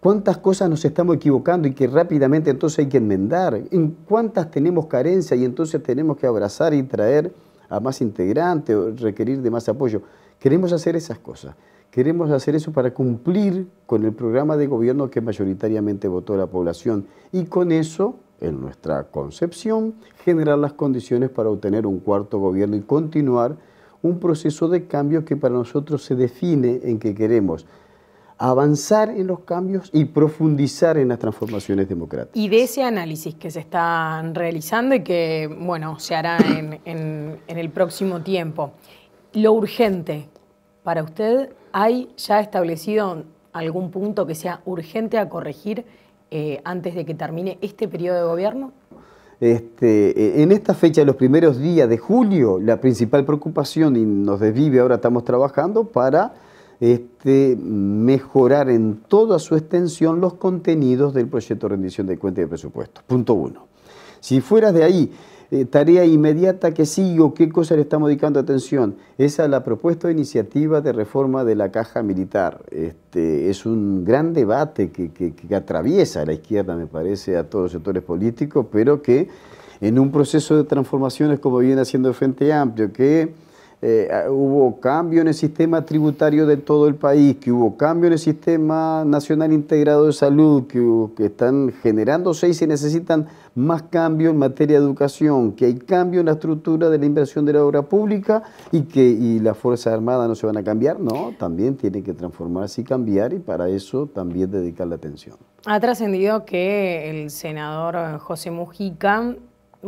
[SPEAKER 2] ¿Cuántas cosas nos estamos equivocando y que rápidamente entonces hay que enmendar? ¿En cuántas tenemos carencia y entonces tenemos que abrazar y traer a más integrantes, o requerir de más apoyo? Queremos hacer esas cosas. Queremos hacer eso para cumplir con el programa de gobierno que mayoritariamente votó la población y con eso en nuestra concepción, generar las condiciones para obtener un cuarto gobierno y continuar un proceso de cambio que para nosotros se define en que queremos avanzar en los cambios y profundizar en las transformaciones democráticas.
[SPEAKER 1] Y de ese análisis que se está realizando y que, bueno, se hará en el próximo tiempo, lo urgente para usted, ¿hay ya establecido algún punto que sea urgente a corregir eh, antes de que termine este periodo de gobierno?
[SPEAKER 2] Este, eh, en esta fecha, los primeros días de julio, la principal preocupación, y nos desvive ahora estamos trabajando, para este, mejorar en toda su extensión los contenidos del proyecto de rendición de cuentas y de presupuestos. Punto uno. Si fueras de ahí, eh, tarea inmediata que sigo, qué cosa le estamos dedicando atención. Esa es la propuesta de iniciativa de reforma de la caja militar. Este, es un gran debate que, que atraviesa a la izquierda, me parece, a todos los sectores políticos, pero que en un proceso de transformaciones como viene haciendo el Frente Amplio, que eh, hubo cambio en el sistema tributario de todo el país, que hubo cambio en el sistema nacional integrado de salud, que, están generándose y se necesitan más cambios en materia de educación, que hay cambio en la estructura de la inversión de la obra pública y que y las Fuerzas Armadas no se van a cambiar, no, también tienen que transformarse y cambiar y para eso también dedicar la atención.
[SPEAKER 1] Ha trascendido que el senador eh, José Mujica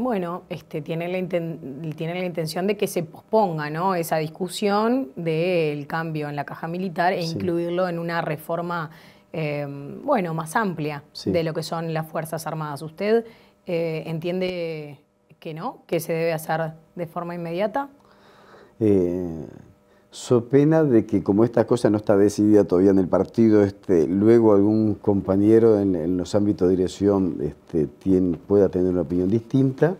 [SPEAKER 1] bueno, este, tiene, la tiene la intención de que se posponga esa discusión del cambio en la caja militar e incluirlo en una reforma, em, bueno, más amplia de lo que son las Fuerzas Armadas. ¿Usted eh, entiende que no, que se debe hacer de forma inmediata?
[SPEAKER 2] Eh, So pena de que como esta cosa no está decidida todavía en el partido, este, luego algún compañero en, los ámbitos de dirección este, pueda tener una opinión distinta.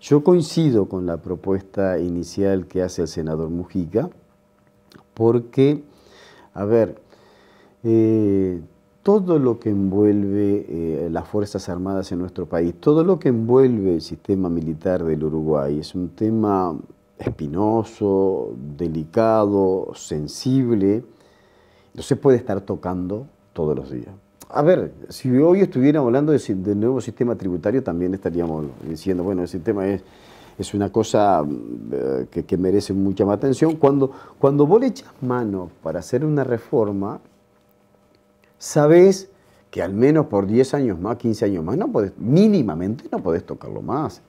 [SPEAKER 2] Yo coincido con la propuesta inicial que hace el senador Mujica, porque, a ver, eh, todo lo que envuelve eh, las Fuerzas Armadas en nuestro país, todo lo que envuelve el sistema militar del Uruguay, es un tema espinoso, delicado, sensible, no se puede estar tocando todos los días. A ver, si hoy estuviéramos hablando del nuevo sistema tributario, también estaríamos diciendo, bueno, el sistema es, es una cosa eh, que, merece mucha más atención. Cuando, cuando vos le echas mano para hacer una reforma, sabés que al menos por 10 años más, 15 años más, no mínimamente no podés tocarlo más.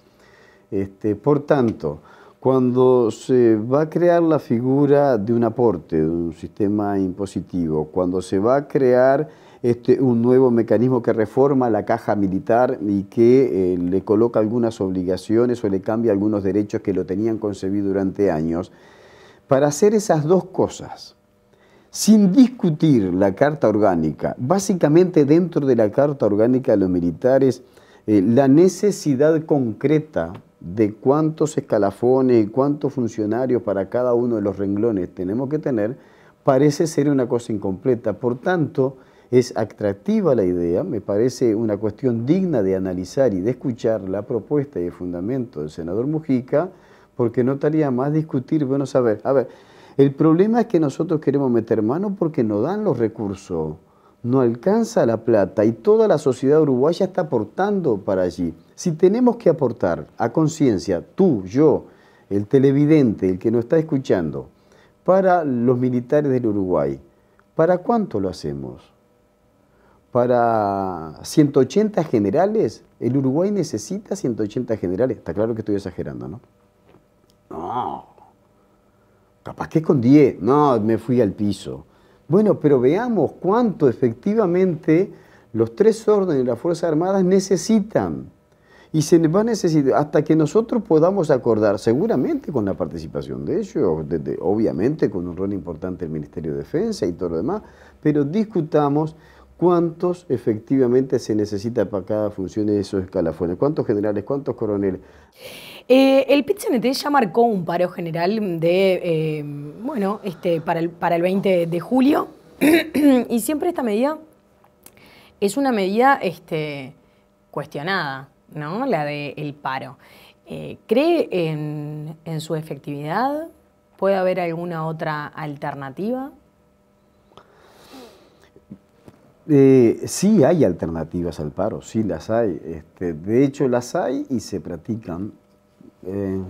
[SPEAKER 2] Este, por tanto, cuando se va a crear la figura de un aporte, de un sistema impositivo, cuando se va a crear este, un nuevo mecanismo que reforma la caja militar y que eh, le coloca algunas obligaciones o le cambia algunos derechos que lo tenían concebido durante años, para hacer esas dos cosas, sin discutir la carta orgánica, básicamente dentro de la carta orgánica de los militares, eh, la necesidad concreta de cuántos escalafones y cuántos funcionarios para cada uno de los renglones tenemos que tener, parece ser una cosa incompleta. Por tanto, es atractiva la idea, me parece una cuestión digna de analizar y de escuchar la propuesta y el fundamento del senador Mujica, porque no estaría más discutir, bueno, saber, a ver, el problema es que nosotros queremos meter mano porque no dan los recursos, no alcanza la plata y toda la sociedad uruguaya está aportando para allí. Si tenemos que aportar a conciencia, tú, yo, el televidente, el que nos está escuchando, para los militares del Uruguay, ¿para cuánto lo hacemos? Para 180 generales, el Uruguay necesita 180 generales. Está claro que estoy exagerando, ¿no? No, capaz que con 10, no, me fui al piso. Bueno, pero veamos cuánto efectivamente los tres órdenes de las Fuerzas Armadas necesitan y se va a necesitar, hasta que nosotros podamos acordar, seguramente con la participación de ellos, obviamente con un rol importante del Ministerio de Defensa y todo lo demás, pero discutamos cuántos efectivamente se necesita para cada función de esos escalafones, cuántos generales, cuántos coroneles.
[SPEAKER 1] Eh, el pit ya marcó un paro general de, eh, bueno, este, para, el, para el 20 de julio y siempre esta medida es una medida este, cuestionada ¿no? La del paro. Eh, ¿Cree en, su efectividad? ¿Puede haber alguna otra alternativa?
[SPEAKER 2] Eh, sí hay alternativas al paro, sí las hay. Este, de hecho las hay y se practican. Eh,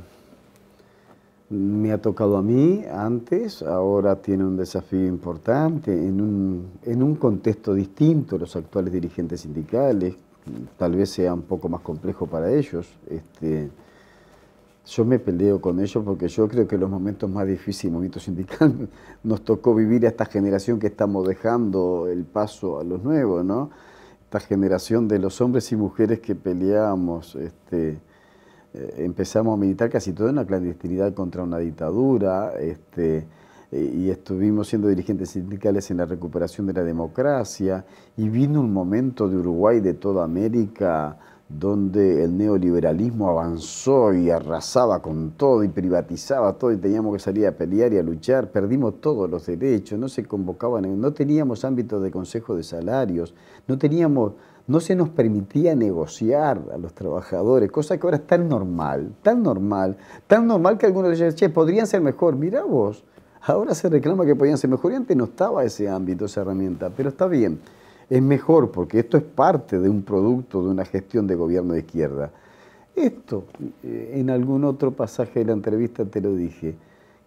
[SPEAKER 2] me ha tocado a mí antes, ahora tiene un desafío importante en un, en un contexto distinto los actuales dirigentes sindicales tal vez sea un poco más complejo para ellos. Este, yo me peleo con ellos porque yo creo que los momentos más difíciles momentos movimiento sindical nos tocó vivir a esta generación que estamos dejando el paso a los nuevos, ¿no? Esta generación de los hombres y mujeres que peleamos, este, eh, empezamos a militar casi todo en la clandestinidad contra una dictadura, este, y estuvimos siendo dirigentes sindicales en la recuperación de la democracia y vino un momento de Uruguay, de toda América, donde el neoliberalismo avanzó y arrasaba con todo y privatizaba todo y teníamos que salir a pelear y a luchar, perdimos todos los derechos, no se convocaban, no teníamos ámbitos de consejo de salarios, no teníamos no se nos permitía negociar a los trabajadores, cosa que ahora es tan normal, tan normal, tan normal que algunos decían che, podrían ser mejor, mira vos, Ahora se reclama que podían ser mejor y antes no estaba ese ámbito, esa herramienta, pero está bien. Es mejor porque esto es parte de un producto de una gestión de gobierno de izquierda. Esto, eh, en algún otro pasaje de la entrevista te lo dije,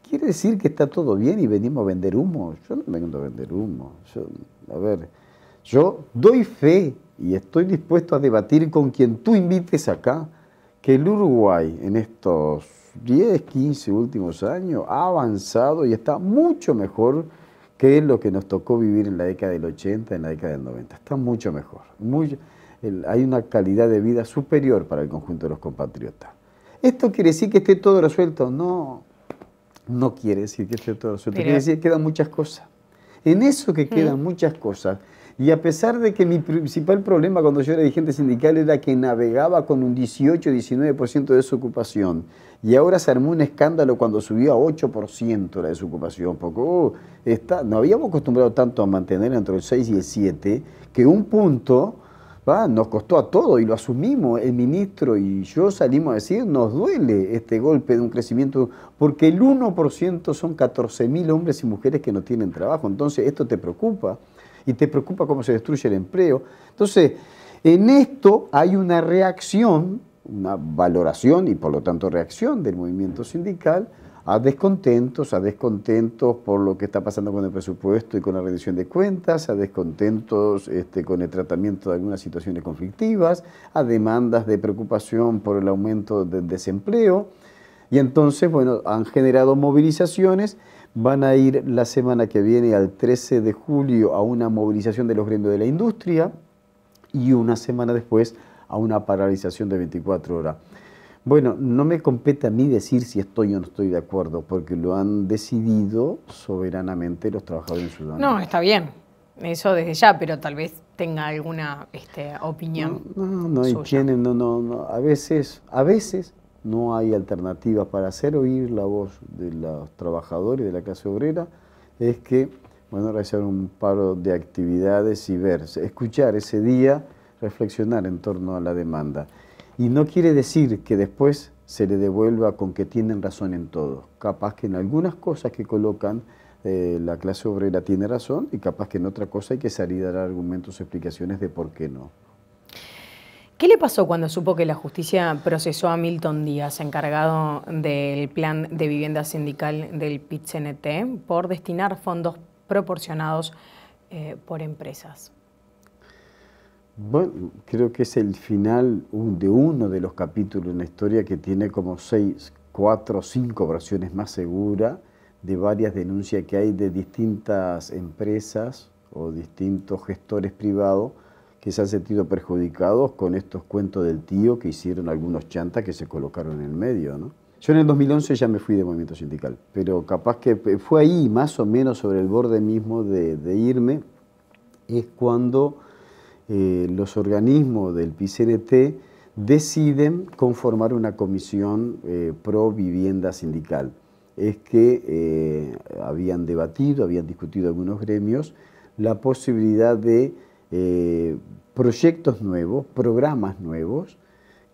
[SPEAKER 2] quiere decir que está todo bien y venimos a vender humo. Yo no vengo a vender humo. a ver, yo doy fe y estoy dispuesto a debatir con quien tú invites acá que el Uruguay en estos 10, 15 últimos años ha avanzado y está mucho mejor que lo que nos tocó vivir en la década del 80, en la década del 90. Está mucho mejor. Muy, hay una calidad de vida superior para el conjunto de los compatriotas. ¿Esto quiere decir que esté todo resuelto? No, no quiere decir que esté todo resuelto. Quiere decir que quedan muchas cosas. En eso que mm. quedan muchas cosas, y a pesar de que mi principal problema cuando yo era dirigente sindical era que navegaba con un 18-19% de desocupación, y ahora se armó un escándalo cuando subió a 8% la desocupación, porque uh, está, nos habíamos acostumbrado tanto a mantener entre el 6 y el 7, que un punto nos costó a todo y lo asumimos, el ministro y yo salimos a decir, nos duele este golpe de un crecimiento, porque el 1% son 14.000 hombres y mujeres que no tienen trabajo, entonces esto te preocupa y te preocupa cómo se destruye el empleo. Entonces, en esto hay una reacción, una valoración y por lo tanto reacción del movimiento sindical a descontentos, a descontentos por lo que está pasando con el presupuesto y con la rendición de cuentas, a descontentos este, con el tratamiento de algunas situaciones conflictivas, a demandas de preocupación por el aumento del desempleo. Y entonces, bueno, han generado movilizaciones van a ir la semana que viene al 13 de julio a una movilización de los gremios de la industria y una semana después a una paralización de 24 horas. Bueno, no me compete a mí decir si estoy o no estoy de acuerdo, porque lo han decidido soberanamente los trabajadores ciudadanos. No,
[SPEAKER 1] está bien, eso desde ya, pero tal vez tenga alguna este, opinión.
[SPEAKER 2] No, no, no, no, no, a veces, a veces no hay alternativa para hacer oír la voz de los trabajadores de la clase obrera, es que bueno, realizar un paro de actividades y ver, escuchar ese día, reflexionar en torno a la demanda. Y no quiere decir que después se le devuelva con que tienen razón en todo. Capaz que en algunas cosas que colocan eh, la clase obrera tiene razón y capaz que en otra cosa hay que salir a dar argumentos o explicaciones de por qué no.
[SPEAKER 1] ¿Qué le pasó cuando supo que la justicia procesó a Milton Díaz, encargado del plan de vivienda sindical del PITCNT, por destinar fondos proporcionados eh, por empresas?
[SPEAKER 2] Bueno, creo que es el final de uno de los capítulos, de la historia que tiene como seis, cuatro o cinco versiones más seguras de varias denuncias que hay de distintas empresas o distintos gestores privados que se han sentido perjudicados con estos cuentos del tío que hicieron algunos chantas que se colocaron en el medio, ¿no? Yo en el 2011 ya me fui de movimiento sindical, pero capaz que fue ahí, más o menos sobre el borde mismo de, irme, es cuando eh, los organismos del PCNT deciden conformar una comisión eh, pro vivienda sindical. Es que eh, habían debatido, habían discutido algunos gremios la posibilidad de eh, proyectos nuevos, programas nuevos,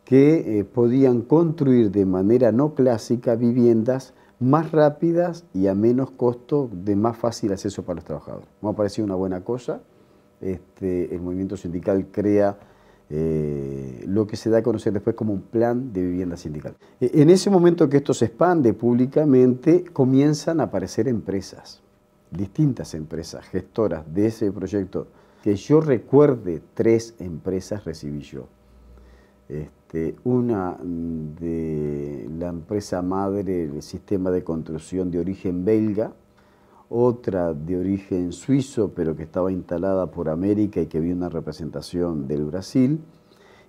[SPEAKER 2] que eh, podían construir de manera no clásica viviendas más rápidas y a menos costo de más fácil acceso para los trabajadores. Me ha parecido una buena cosa. Este, el movimiento sindical crea eh, lo que se da a conocer después como un plan de vivienda sindical. E, en ese momento que esto se expande públicamente, comienzan a aparecer empresas, distintas empresas gestoras de ese proyecto que yo recuerde, tres empresas recibí yo. Este, una de la empresa madre, el sistema de construcción de origen belga, otra de origen suizo, pero que estaba instalada por América y que había una representación del Brasil,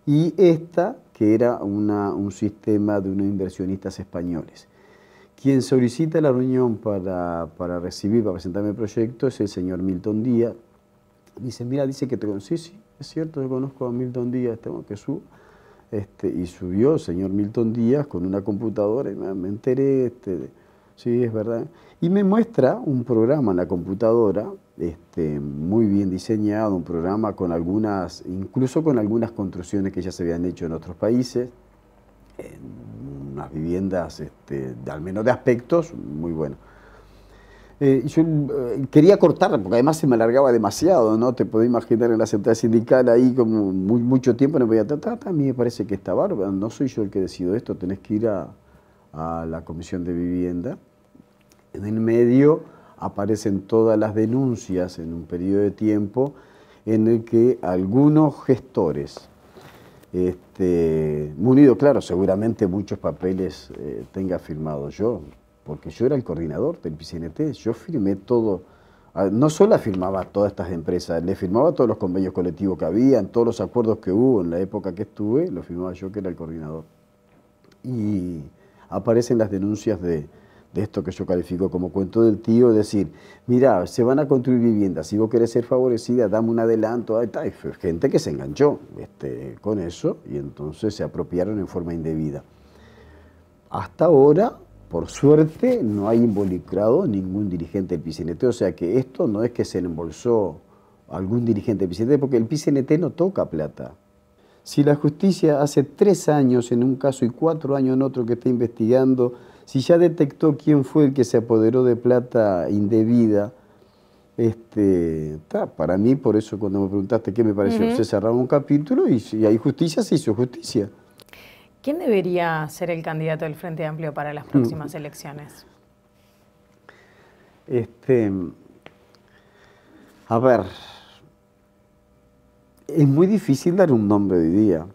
[SPEAKER 2] y esta, que era un sistema de unos inversionistas españoles. Quien solicita la reunión para, para recibir, para presentarme el proyecto, es el señor Milton Díaz, Dice, mira, dice que te conocí, sí, es cierto, yo conozco a Milton Díaz, tengo que su este, y subió el señor Milton Díaz con una computadora y me, enteré, este, sí, es verdad. Y me muestra un programa en la computadora, este, muy bien diseñado, un programa con algunas, incluso con algunas construcciones que ya se habían hecho en otros países, unas viviendas, este, al menos de aspectos, muy buenos. Eh, yo eh, quería cortarla, porque además se me alargaba demasiado, ¿no? Te podés imaginar en la central sindical ahí como mucho tiempo, no a tratar. A mí me parece que está bárbaro, no soy yo el que decido esto, tenés que ir a, la Comisión de Vivienda. En el medio aparecen todas las denuncias en un periodo de tiempo en el que algunos gestores, este, unido, claro, seguramente muchos papeles eh, tenga firmado yo, porque yo era el coordinador del PCNT, yo firmé todo, ah, no solo firmaba todas estas empresas, le firmaba todos los convenios colectivos que había, todos los acuerdos que hubo en la época que estuve, lo firmaba yo que era el coordinador. Y aparecen las denuncias de, esto que yo califico como cuento del tío, decir, mira, se van a construir viviendas, si vos querés ser favorecida, dame un adelanto, gente que se enganchó este, con eso y entonces se apropiaron en forma indebida. Hasta ahora por suerte no hay involucrado ningún dirigente del PCNT, o sea que esto no es que se embolsó algún dirigente del PCNT, porque el PCNT no toca plata. Si la justicia hace tres años en un caso y cuatro años en otro que está investigando, si ya detectó quién fue el que se apoderó de plata indebida, este, para mí, por eso cuando me preguntaste qué me pareció, se cerraba un capítulo y si hay justicia, se hizo justicia.
[SPEAKER 1] ¿Quién debería ser el candidato del Frente Amplio para las mm. próximas elecciones?
[SPEAKER 2] Este, a ver, es muy difícil dar un nombre hoy día,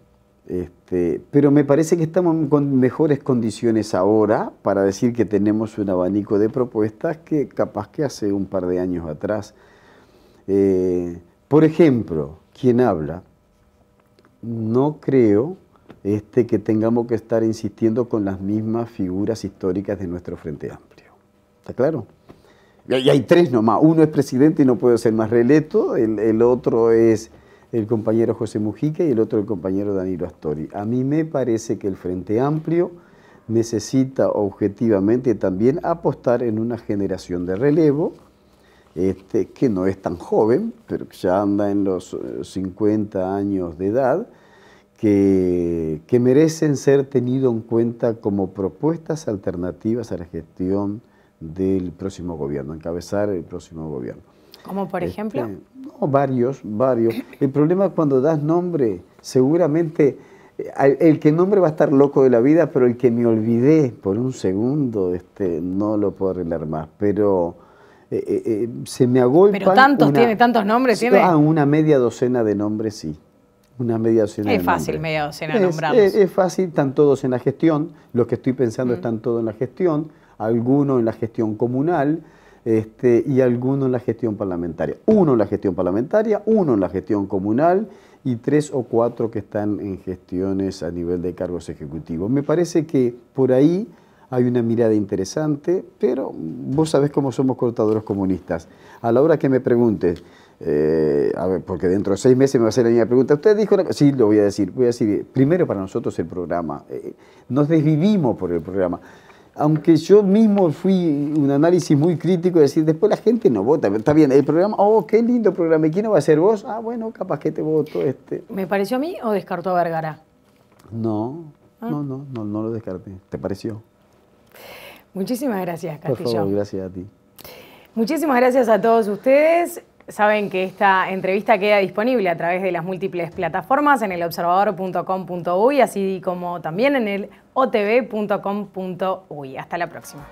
[SPEAKER 2] este, pero me parece que estamos con mejores condiciones ahora para decir que tenemos un abanico de propuestas que capaz que hace un par de años atrás. Eh, por ejemplo, ¿quién habla, no creo este que tengamos que estar insistiendo con las mismas figuras históricas de nuestro Frente Amplio. ¿Está claro? Y hay tres nomás. Uno es presidente y no puede ser más releto, El, otro es el compañero José Mujica y el otro el compañero Danilo Astori. A mí me parece que el Frente Amplio necesita objetivamente también apostar en una generación de relevo, este, que no es tan joven, pero que ya anda en los 50 eh, años de edad, que, merecen ser tenido en cuenta como propuestas alternativas a la gestión del próximo gobierno, encabezar el próximo gobierno.
[SPEAKER 1] ¿Como por este, ejemplo?
[SPEAKER 2] no, varios, varios. El problema es cuando das nombre, seguramente eh, el que nombre va a estar loco de la vida, pero el que me olvidé por un segundo, este, no lo puedo arreglar más. Pero eh, eh, se me agolpa. Pero tantos tiene,
[SPEAKER 1] tantos nombres tiene. Ah,
[SPEAKER 2] una media docena de nombres sí. Una media Es fácil, media es, Es, fácil, están todos en la gestión, los que estoy pensando están todos en la gestión, algunos en la gestión comunal este, y algunos en la gestión parlamentaria. Uno en la gestión parlamentaria, uno en la gestión comunal y tres o cuatro que están en gestiones a nivel de cargos ejecutivos. Me parece que por ahí hay una mirada interesante, pero vos sabés cómo somos cortadores comunistas. A la hora que me preguntes, eh, a ver, porque dentro de seis meses me va a hacer la misma pregunta. Usted dijo Sí, lo voy a decir. Voy a decir, primero para nosotros el programa. Eh, eh, nos desvivimos por el programa. Aunque yo mismo fui un análisis muy crítico, decir, después la gente no vota. Está bien, el programa, oh, qué lindo programa. ¿Y quién no va a ser vos? Ah, bueno, capaz que te voto este.
[SPEAKER 1] ¿Me pareció a mí o descartó a Vergara? No, ah. no,
[SPEAKER 2] no, no, lo descarté. ¿Te pareció?
[SPEAKER 1] Muchísimas gracias, Castillo. Por favor, gracias a ti. Muchísimas gracias a todos ustedes. Saben que esta entrevista queda disponible a través de las múltiples plataformas en el observador.com.uy, así como también en el otv.com.uy. Hasta la próxima.